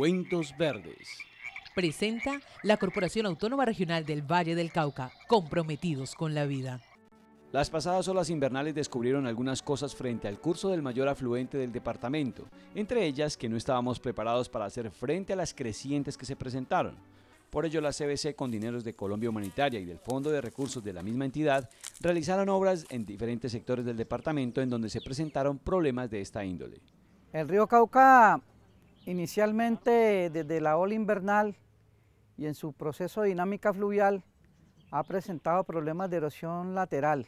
Cuentos Verdes. Presenta la Corporación Autónoma Regional del Valle del Cauca, comprometidos con la vida. Las pasadas olas invernales descubrieron algunas cosas frente al curso del mayor afluente del departamento, entre ellas que no estábamos preparados para hacer frente a las crecientes que se presentaron. Por ello, la CBC, con dineros de Colombia Humanitaria y del Fondo de Recursos de la misma entidad, realizaron obras en diferentes sectores del departamento en donde se presentaron problemas de esta índole. El río Cauca Inicialmente, desde la ola invernal y en su proceso de dinámica fluvial, ha presentado problemas de erosión lateral.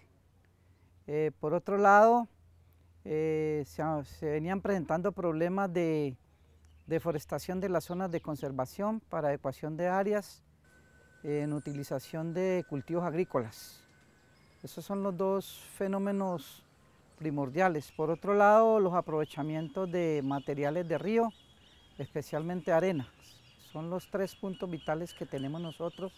Eh, por otro lado, eh, se, venían presentando problemas de deforestación de las zonas de conservación para adecuación de áreas en utilización de cultivos agrícolas. Esos son los dos fenómenos primordiales. Por otro lado, los aprovechamientos de materiales de río, especialmente arena. Son los tres puntos vitales que tenemos nosotros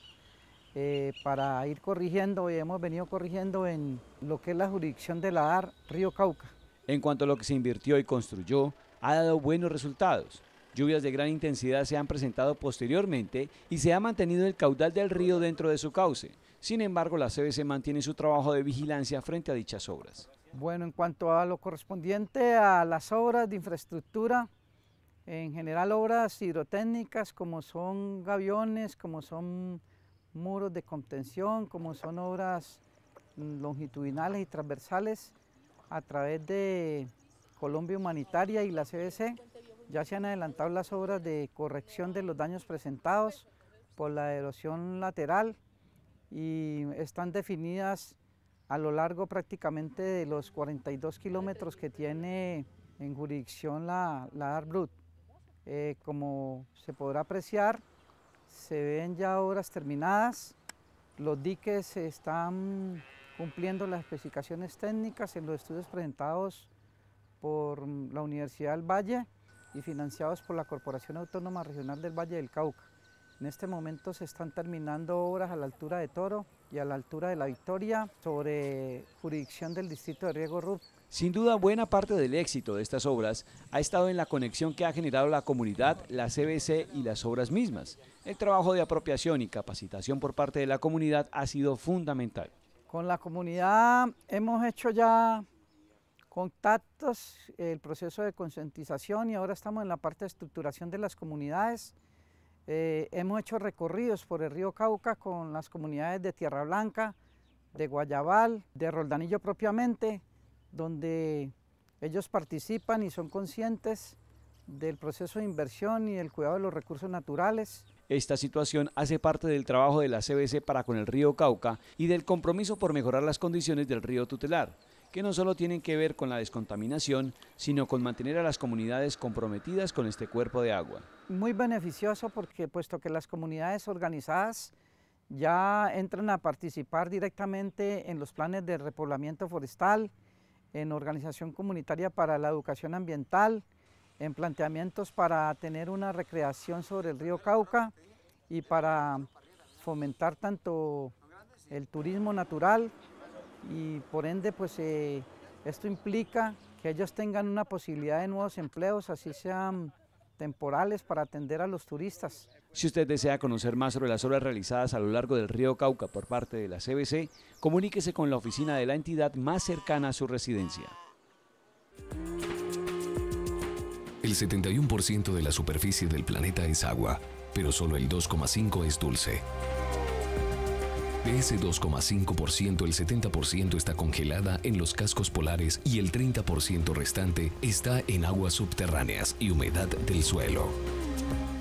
eh, para ir corrigiendo y hemos venido corrigiendo en lo que es la jurisdicción de la AR Río Cauca. En cuanto a lo que se invirtió y construyó, ha dado buenos resultados. Lluvias de gran intensidad se han presentado posteriormente y se ha mantenido el caudal del río dentro de su cauce. Sin embargo, la CBC mantiene su trabajo de vigilancia frente a dichas obras. Bueno, en cuanto a lo correspondiente a las obras de infraestructura, en general obras hidrotécnicas como son gaviones, como son muros de contención, como son obras longitudinales y transversales a través de Colombia Humanitaria y la CBC. Ya se han adelantado las obras de corrección de los daños presentados por la erosión lateral y están definidas a lo largo prácticamente de los 42 kilómetros que tiene en jurisdicción la, la Arbrut. Eh, como se podrá apreciar, se ven ya obras terminadas, los diques están cumpliendo las especificaciones técnicas en los estudios presentados por la Universidad del Valle y financiados por la Corporación Autónoma Regional del Valle del Cauca. En este momento se están terminando obras a la altura de Toro y a la altura de La Victoria sobre jurisdicción del distrito de Riego Rub. Sin duda, buena parte del éxito de estas obras ha estado en la conexión que ha generado la comunidad, la CBC y las obras mismas. El trabajo de apropiación y capacitación por parte de la comunidad ha sido fundamental. Con la comunidad hemos hecho ya contactos, el proceso de concientización y ahora estamos en la parte de estructuración de las comunidades eh, hemos hecho recorridos por el río Cauca con las comunidades de Tierra Blanca, de Guayabal, de Roldanillo propiamente, donde ellos participan y son conscientes del proceso de inversión y del cuidado de los recursos naturales. Esta situación hace parte del trabajo de la CBC para con el río Cauca y del compromiso por mejorar las condiciones del río tutelar que no solo tienen que ver con la descontaminación, sino con mantener a las comunidades comprometidas con este cuerpo de agua. Muy beneficioso porque puesto que las comunidades organizadas ya entran a participar directamente en los planes de repoblamiento forestal, en organización comunitaria para la educación ambiental, en planteamientos para tener una recreación sobre el río Cauca y para fomentar tanto el turismo natural y por ende pues eh, esto implica que ellos tengan una posibilidad de nuevos empleos, así sean temporales para atender a los turistas. Si usted desea conocer más sobre las obras realizadas a lo largo del río Cauca por parte de la CBC, comuníquese con la oficina de la entidad más cercana a su residencia. El 71% de la superficie del planeta es agua, pero solo el 2,5% es dulce. De ese 2,5%, el 70% está congelada en los cascos polares y el 30% restante está en aguas subterráneas y humedad del suelo.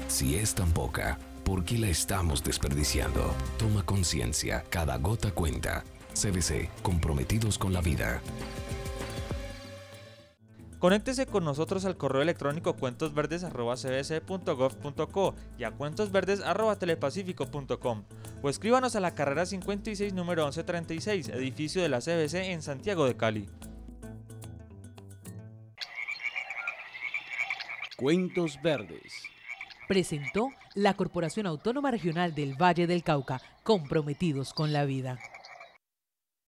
Si es tan poca, ¿por qué la estamos desperdiciando? Toma conciencia, cada gota cuenta. CBC, comprometidos con la vida. Conéctese con nosotros al correo electrónico cuentosverdes.gov.co y a cuentosverdes.telepacífico.com o escríbanos a la carrera 56 número 1136, edificio de la CBC en Santiago de Cali. Cuentos Verdes. Presentó la Corporación Autónoma Regional del Valle del Cauca, comprometidos con la vida.